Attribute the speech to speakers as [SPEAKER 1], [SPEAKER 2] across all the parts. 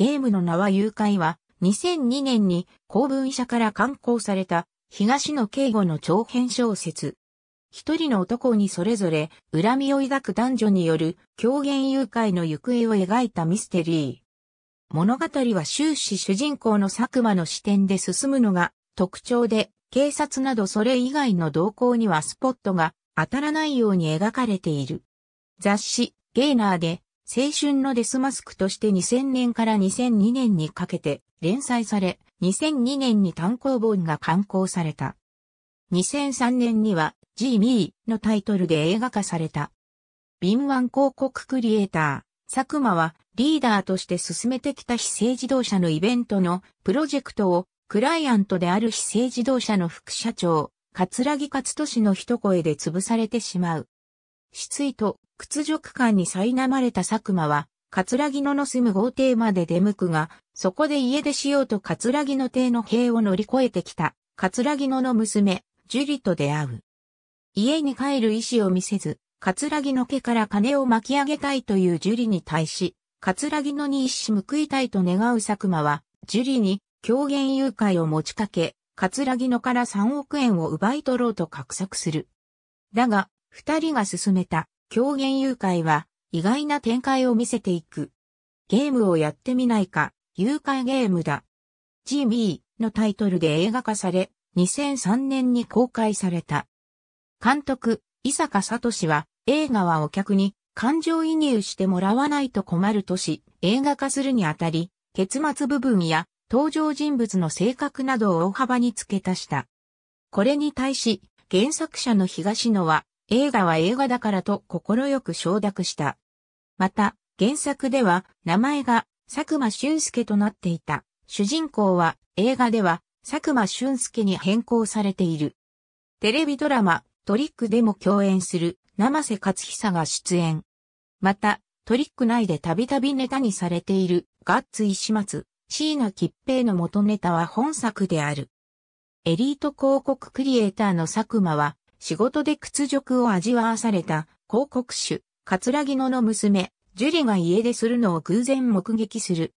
[SPEAKER 1] ゲームの名は誘拐は、2002年に公文社から刊行された東野敬吾の長編小説。一人の男にそれぞれ恨みを抱く男女による狂言誘拐の行方を描いたミステリー。物語は終始主人公の佐久間の視点で進むのが特徴で、警察などそれ以外の動向にはスポットが当たらないように描かれている。雑誌、ゲーナーで青春のデスマスクとして2000年から2002年にかけて連載され、2002年に単行本が刊行された。2003年には、ジーミーのタイトルで映画化された。敏腕広告クリエイター、佐久間はリーダーとして進めてきた非正自動車のイベントのプロジェクトをクライアントである非正自動車の副社長、葛城勝利の一声で潰されてしまう。失意と屈辱感に苛まれた佐久間は、ラギ野の住む豪邸まで出向くが、そこで家出しようとラギ野邸の塀を乗り越えてきた、ラギ野の娘、樹里と出会う。家に帰る意思を見せず、ラギ野家から金を巻き上げたいという樹里に対し、ラギ野に一矢報いたいと願う佐久間は、樹里に狂言誘拐を持ちかけ、ラギ野から3億円を奪い取ろうと画策する。だが、二人が進めた狂言誘拐は意外な展開を見せていく。ゲームをやってみないか、誘拐ゲームだ。GB のタイトルで映画化され、2003年に公開された。監督、伊坂聡は、映画はお客に感情移入してもらわないと困るとし、映画化するにあたり、結末部分や登場人物の性格などを大幅に付け足した。これに対し、原作者の東野は、映画は映画だからと心よく承諾した。また、原作では名前が佐久間俊介となっていた。主人公は映画では佐久間俊介に変更されている。テレビドラマトリックでも共演する生瀬勝久が出演。また、トリック内でたびたびネタにされているガッツ石松、椎名吉平の元ネタは本作である。エリート広告クリエイターの佐久間は仕事で屈辱を味わわされた広告主、桂木野の娘、ジュリが家出するのを偶然目撃する。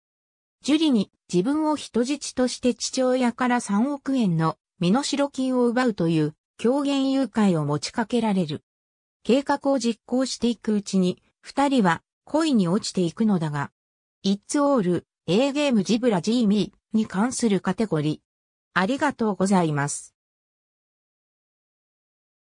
[SPEAKER 1] ジュリに自分を人質として父親から3億円の身代金を奪うという狂言誘拐を持ちかけられる。計画を実行していくうちに、二人は恋に落ちていくのだが、It's All A ゲームジブラ G ミーに関するカテゴリー。ありがとうございます。